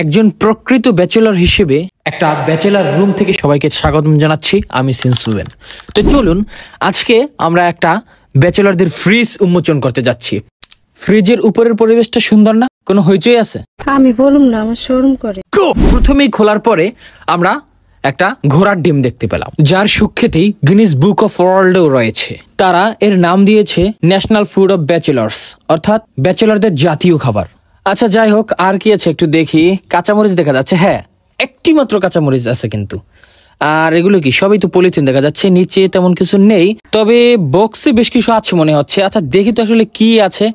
একজন প্রকৃত ব্যাচেলার হিসেবে একটা ব্যাচেলার রুম থেকে সবাইকে স্বাগতম জানাচ্ছি আমি সিনসুবেন তো চলুন আজকে আমরা একটা ব্যাচেলারদের ফ্রিজ উন্মোচন করতে যাচ্ছি ফ্রিজের উপরের পরিবেশটা সুন্দর না কোনো হইচই আছে আমি বলুম না আমার শোরুম করে প্রথমেই খোলার পরে আমরা একটা ঘোড়ার ডিম দেখতে পেলাম যার সুক্ষেতেই গিনিস বুক অফ ওয়ার্ল্ডেও রয়েছে তারা এর নাম দিয়েছে ন্যাশনাল ফুড অফ ব্যাচেলার্স অর্থাৎ ব্যাচেলারদের জাতীয় খাবার আচ্ছা যাই হোক আর কি আছে একটু দেখি কাঁচামরিচ দেখা যাচ্ছে হ্যাঁ একটি মাত্র কাঁচামরিচ আছে কিন্তু আর এগুলো কি সবই তো পলিথিন দেখা যাচ্ছে নিচে তেমন কিছু নেই তবে বক্সে বেশ কিছু আছে মনে হচ্ছে আচ্ছা দেখি তো আসলে কি আছে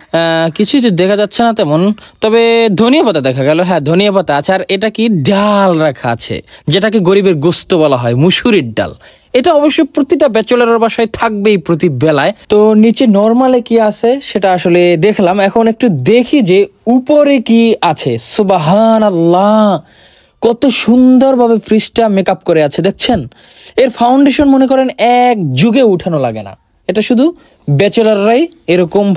কিছুই তো দেখা যাচ্ছে না তেমন তবে ধনিয়া পাতা দেখা গেল হ্যাঁ ধনিয়া পাতা আছে আর এটা কি ডাল রাখা আছে যেটাকে গরিবের গোস্ত বলা হয় মুসুরির ডাল এটা অবশ্য প্রতিটা ব্যাচেলারের বাসায় থাকবেই প্রতি বেলায় তো নিচে নর্মালে কি আছে সেটা আসলে দেখলাম এখন একটু দেখি যে উপরে কি আছে সুবাহান আল্লাহ কত সুন্দরভাবে ফ্রিজটা মেকআপ করে আছে দেখছেন এর ফাউন্ডেশন মনে করেন এক যুগে উঠানো লাগে না এটা শুধু ব্যাচেলাররাই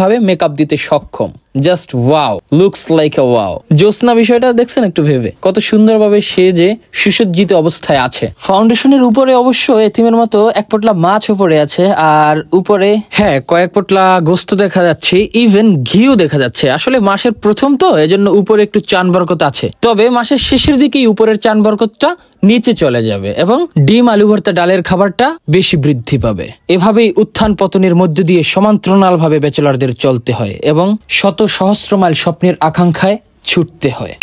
ভাবে মেকআপ দিতে সক্ষম just wow looks like a wow জ্যোৎস্না বিষয়টা দেখছেন একটু ভেবে কত সুন্দরভাবে সে যে সুসজ্জিত অবস্থায় আছে ফাউন্ডেশনের উপরে অবশ্য এতিমের মতো এক পোটলা মাছ উপরে আছে আর উপরে হ্যাঁ কয়েক পোটলা গোস্ত দেখা যাচ্ছে ইভেন ঘিও দেখা যাচ্ছে আসলে মাসের প্রথম তো এজন্য উপরে একটু চান বরকত আছে তবে মাসের শেষের দিকেই উপরের চান বরকতটা নিচে চলে যাবে এবং ডিম আলু ভর্তা ডালের খাবারটা বেশি বৃদ্ধি পাবে এভাবেই উত্থান পতনের মধ্য দিয়ে দিয়ে সমান্তরালভাবে ব্যাচেলারদের চলতে হয় এবং শত সহস্র মাইল স্বপ্নের আকাঙ্ক্ষায় ছুটতে হয়